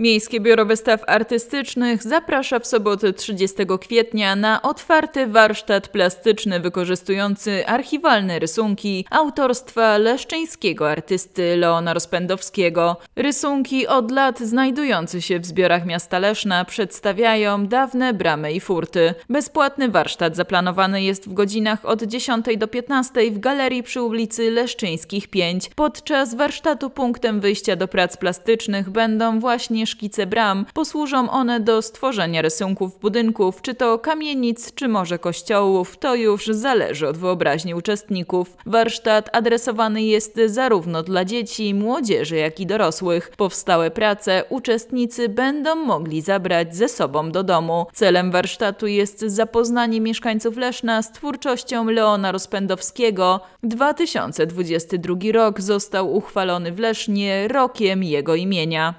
Miejskie Biuro Wystaw Artystycznych zaprasza w sobotę 30 kwietnia na otwarty warsztat plastyczny wykorzystujący archiwalne rysunki autorstwa leszczyńskiego artysty Leona Rozpędowskiego. Rysunki od lat znajdujące się w zbiorach miasta Leszna przedstawiają dawne bramy i furty. Bezpłatny warsztat zaplanowany jest w godzinach od 10 do 15 w galerii przy ulicy Leszczyńskich 5. Podczas warsztatu punktem wyjścia do prac plastycznych będą właśnie szkice bram. Posłużą one do stworzenia rysunków budynków, czy to kamienic, czy może kościołów. To już zależy od wyobraźni uczestników. Warsztat adresowany jest zarówno dla dzieci, młodzieży, jak i dorosłych. Powstałe prace uczestnicy będą mogli zabrać ze sobą do domu. Celem warsztatu jest zapoznanie mieszkańców Leszna z twórczością Leona Rozpędowskiego. 2022 rok został uchwalony w Lesznie rokiem jego imienia.